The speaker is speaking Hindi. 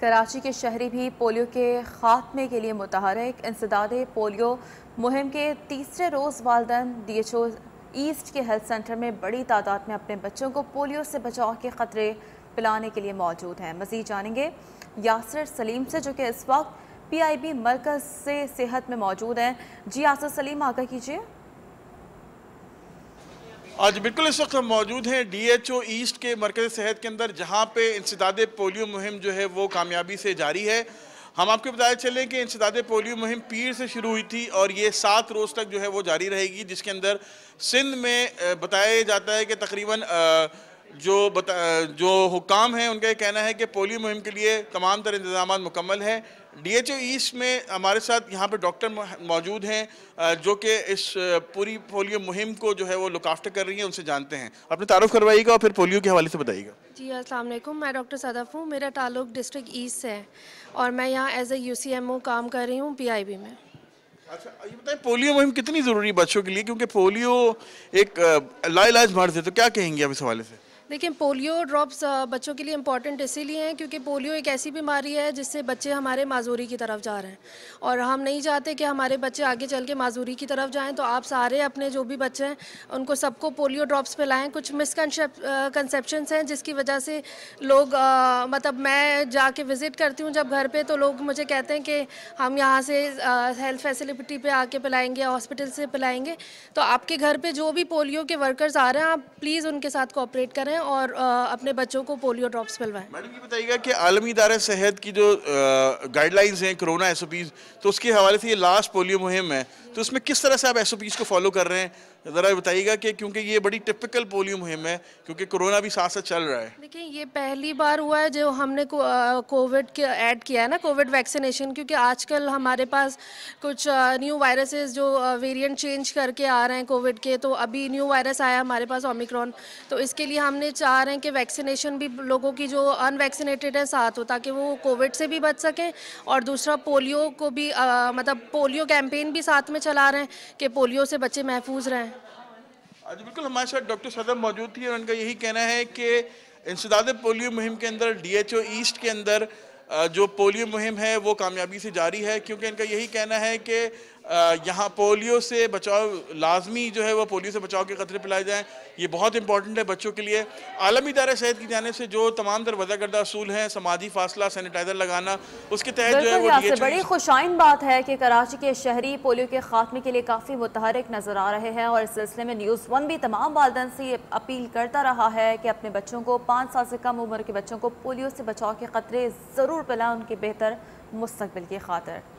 कराची के शहरी भी पोलियो के खात्मे के लिए मुतहरक इंसदाद पोलियो मुहिम के तीसरे रोज़ वालदन डी एच ओ ईस्ट के हेल्थ सेंटर में बड़ी तादाद में अपने बच्चों को पोलियो से बचाव के ख़तरे पिलाने के लिए मौजूद हैं मज़ीद जानेंगे यासर सलीम से जो कि इस वक्त पी आई बी मरकज़ से सेहत में मौजूद हैं जी यासर सलीम आगा कीजिए आज बिल्कुल इस वक्त हम मौजूद हैं डीएचओ ईस्ट के मरकज़ सेहत के अंदर जहाँ पे इंसदाद पोलियो मुहिम जो है वो कामयाबी से जारी है हम आपको बताया चले कि इंसदाद पोलियो मुहिम पीर से शुरू हुई थी और ये सात रोज़ तक जो है वो जारी रहेगी जिसके अंदर सिंध में बताया जाता है कि तकरीबन जो बता जो हुकाम हैं उनका ये कहना है कि पोलियो मुहिम के लिए तमाम तरह इंतजाम मुकम्मल हैं डी एच ओ ईस्ट में हमारे साथ यहाँ पर डॉक्टर मौजूद हैं जो कि इस पूरी पोलियो मुहिम को जो है वो लुकाफ्ट कर रही हैं उनसे जानते हैं अपने तारुफ़ करवाइएगा और फिर पोलियो के हवाले से बताइएगा जी असलम मैं डॉक्टर सदफ़ हूँ मेरा ताल्लुक डिस्ट्रिक्ट ईस्ट से है और मैं यहाँ as a U C M O काम कर रही हूँ पी आई बी में अच्छा ये बताएं पोलियो मुहिम कितनी ज़रूरी बच्चों के लिए क्योंकि पोलियो एक लाइलाज मर्ज है तो क्या कहेंगे आप इस हवाले से देखिए पोलियो ड्रॉप्स बच्चों के लिए इम्पॉर्टेंट इसीलिए हैं क्योंकि पोलियो एक ऐसी बीमारी है जिससे बच्चे हमारे माजूरी की तरफ जा रहे हैं और हम नहीं चाहते कि हमारे बच्चे आगे चल के माजूरी की तरफ जाएं तो आप सारे अपने जो भी बच्चे हैं उनको सबको पोलियो ड्रॉप्स पिलाएं कुछ कंसेप्शन हैं जिसकी वजह से लोग आ, मतलब मैं जाके विज़िट करती हूँ जब घर पर तो लोग मुझे कहते हैं कि हम यहाँ से हेल्थ फैसिलिटी पर आके पिलाएंगे हॉस्पिटल से पिलाएंगे तो आपके घर पर जो भी पोलियो के वर्कर्स आ रहे हैं आप प्लीज़ उनके साथ कॉपरेट करें हैं और अपने बच्चों को पोलियो ड्रॉप्स पिलवाएं मैडम ये बताइएगा कि आलमी इदारे सेहत की जो गाइडलाइंस हैं कोरोना एस तो उसके हवाले से ये लास्ट पोलियो मुहिम है तो उसमें किस तरह से आप एस को फॉलो कर रहे हैं ज़रा बताइएगा कि क्योंकि ये बड़ी टिपिकल पोलियो मुहिम है क्योंकि कोरोना भी साथ साथ चल रहा है देखिए ये पहली बार हुआ है जो हमने कोविड के ऐड किया है ना कोविड वैक्सीनेशन क्योंकि आजकल हमारे पास कुछ न्यू वायरसेस जो वेरिएंट चेंज करके आ रहे हैं कोविड के तो अभी न्यू वायरस आया हमारे पास ओमिक्रॉन तो इसके लिए हमने चाह रहे हैं कि वैक्सीनेशन भी लोगों की जो अनवैक्सीनेटेड है साथ हो ताकि वो कोविड से भी बच सकें और दूसरा पोलियो को भी आ, मतलब पोलियो कैंपेन भी साथ में चला रहे हैं कि पोलियो से बच्चे महफूज रहें आज बिल्कुल हमारे साथ डॉक्टर सदम मौजूद थी और उनका यही कहना है कि इंसदाद पोलियो मुहिम के अंदर डीएचओ ईस्ट के अंदर जो पोलियो मुहिम है वो कामयाबी से जारी है क्योंकि इनका यही कहना है कि यहाँ पोलियो से बचाव लाजमी जो है वो पोलियो से बचाव के ख़तरे पिलाए जाएँ ये बहुत इंपॉर्टेंट है बच्चों के लिए आलमी इदारे सेहत की जानब से जो तमाम दर वजह करदा असूल हैं समाजी फासला सैनिटाइजर लगाना उसके तहत जो है वो बड़ी खुशाइन बात है कि कराची के शहरी पोलियो के खात्मे के लिए काफ़ी मुतहरक नज़र आ रहे हैं और इस सिलसिले में न्यूज़ वन भी तमाम वालदन से अपील करता रहा है कि अपने बच्चों को पाँच साल से कम उम्र के बच्चों को पोलियो से बचाव के खतरे ज़रूर पिलाएं उनके बेहतर मुस्तबिल की खातर